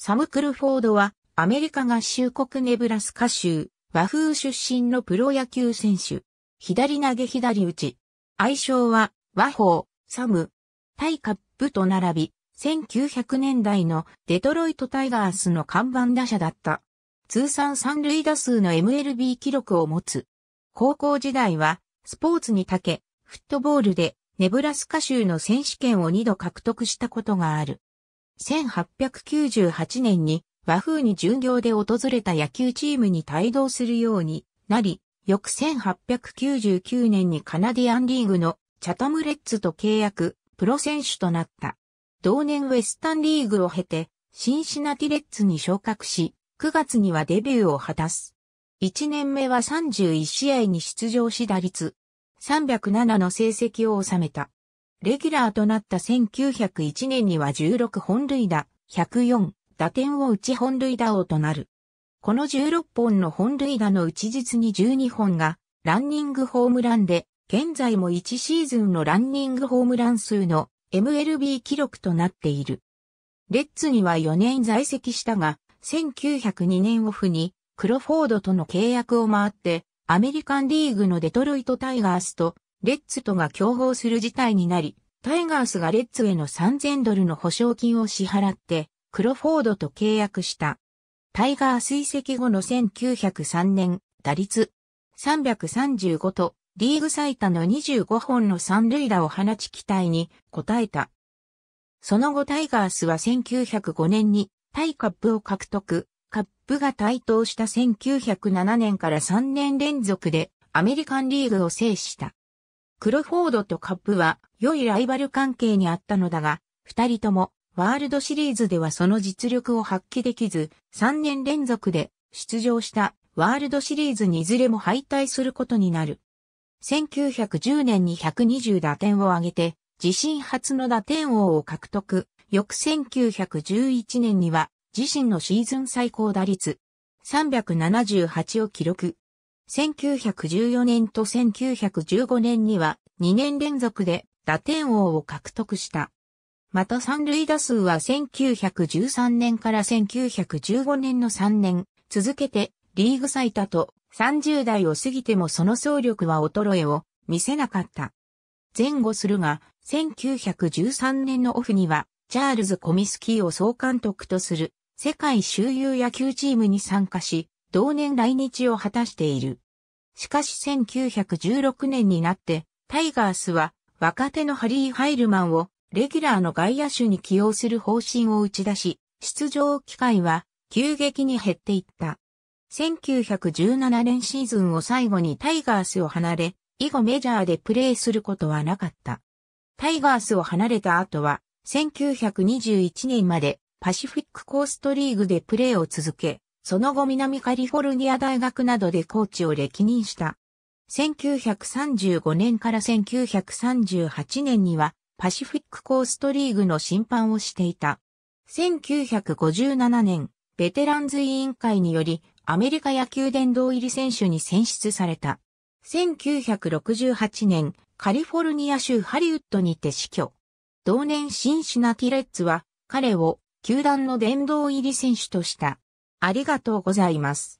サム・クルフォードは、アメリカ合衆国ネブラスカ州、和風出身のプロ野球選手。左投げ左打ち。愛称は、和法、サム。タイカップと並び、1900年代のデトロイトタイガースの看板打者だった。通算三塁打数の MLB 記録を持つ。高校時代は、スポーツに長け、フットボールで、ネブラスカ州の選手権を2度獲得したことがある。1898年に和風に巡業で訪れた野球チームに帯同するようになり、翌1899年にカナディアンリーグのチャタムレッズと契約、プロ選手となった。同年ウェスタンリーグを経て、シンシナティレッズに昇格し、9月にはデビューを果たす。1年目は31試合に出場し打率、307の成績を収めた。レギュラーとなった1901年には16本塁打、104打点を打ち本塁打王となる。この16本の本塁打のうち実に12本がランニングホームランで、現在も1シーズンのランニングホームラン数の MLB 記録となっている。レッツには4年在籍したが、1902年オフにクロフォードとの契約を回って、アメリカンリーグのデトロイトタイガースとレッツとが競合する事態になり、タイガースがレッツへの3000ドルの保証金を支払って、クロフォードと契約した。タイガース遺跡後の1903年、打率335と、リーグ最多の25本の三塁打を放ち期待に応えた。その後タイガースは1905年にタイカップを獲得、カップが台頭した1907年から3年連続でアメリカンリーグを制した。クロフォードとカップは良いライバル関係にあったのだが、二人ともワールドシリーズではその実力を発揮できず、三年連続で出場したワールドシリーズにいずれも敗退することになる。1910年に120打点を挙げて、自身初の打点王を獲得。翌1911年には自身のシーズン最高打率378を記録。1914年と1915年には2年連続で打点王を獲得した。また三塁打数は1913年から1915年の3年続けてリーグ最多と30代を過ぎてもその総力は衰えを見せなかった。前後するが1913年のオフにはチャールズ・コミスキーを総監督とする世界周遊野球チームに参加し、同年来日を果たしている。しかし1916年になって、タイガースは若手のハリー・ハイルマンをレギュラーの外野手に起用する方針を打ち出し、出場機会は急激に減っていった。1917年シーズンを最後にタイガースを離れ、以後メジャーでプレーすることはなかった。タイガースを離れた後は、1921年までパシフィックコーストリーグでプレーを続け、その後南カリフォルニア大学などでコーチを歴任した。1935年から1938年にはパシフィックコーストリーグの審判をしていた。1957年、ベテランズ委員会によりアメリカ野球殿堂入り選手に選出された。1968年、カリフォルニア州ハリウッドにて死去。同年シンシナティレッツは彼を球団の殿堂入り選手とした。ありがとうございます。